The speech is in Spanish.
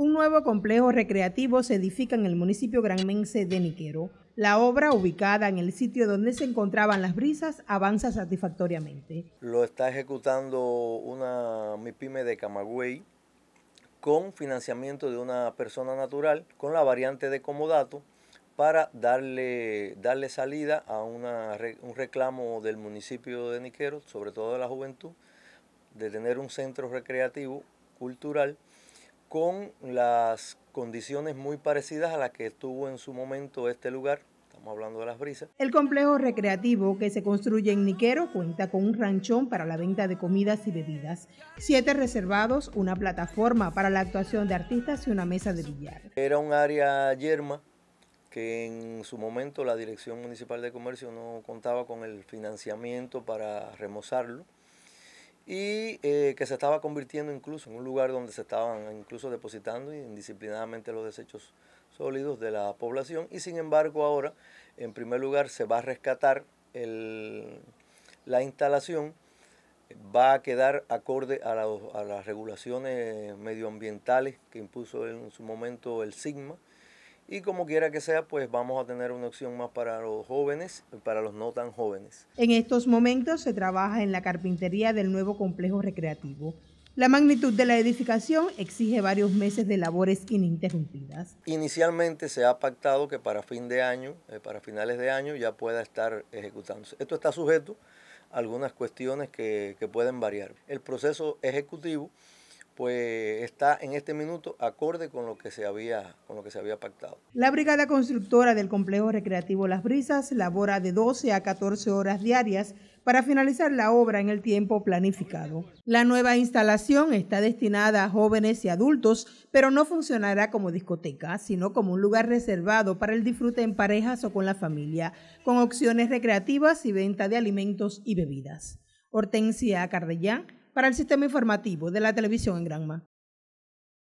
un nuevo complejo recreativo se edifica en el municipio granmense de Niquero. La obra, ubicada en el sitio donde se encontraban las brisas, avanza satisfactoriamente. Lo está ejecutando una MIPYME de Camagüey con financiamiento de una persona natural con la variante de comodato para darle, darle salida a un reclamo del municipio de Niquero, sobre todo de la juventud, de tener un centro recreativo cultural con las condiciones muy parecidas a las que estuvo en su momento este lugar. Estamos hablando de las brisas. El complejo recreativo que se construye en Niquero cuenta con un ranchón para la venta de comidas y bebidas, siete reservados, una plataforma para la actuación de artistas y una mesa de billar. Era un área yerma que en su momento la Dirección Municipal de Comercio no contaba con el financiamiento para remozarlo y eh, que se estaba convirtiendo incluso en un lugar donde se estaban incluso depositando indisciplinadamente los desechos sólidos de la población y sin embargo ahora en primer lugar se va a rescatar el, la instalación va a quedar acorde a, a, las regulaciones medioambientales que impuso en su momento el SIGMA y como quiera que sea, pues vamos a tener una opción más para los jóvenes y para los no tan jóvenes. En estos momentos se trabaja en la carpintería del nuevo complejo recreativo. La magnitud de la edificación exige varios meses de labores ininterrumpidas. Inicialmente se ha pactado que para fin de año, eh, para finales de año, ya pueda estar ejecutándose. Esto está sujeto a algunas cuestiones que pueden variar. El proceso ejecutivo pues está en este minuto acorde con lo que se había con lo que se había pactado. La brigada constructora del complejo recreativo Las Brisas labora de 12 a 14 horas diarias para finalizar la obra en el tiempo planificado. La nueva instalación está destinada a jóvenes y adultos, pero no funcionará como discoteca, sino como un lugar reservado para el disfrute en parejas o con la familia, con opciones recreativas y venta de alimentos y bebidas. Hortensia Cardellán para el sistema informativo de la televisión en Granma.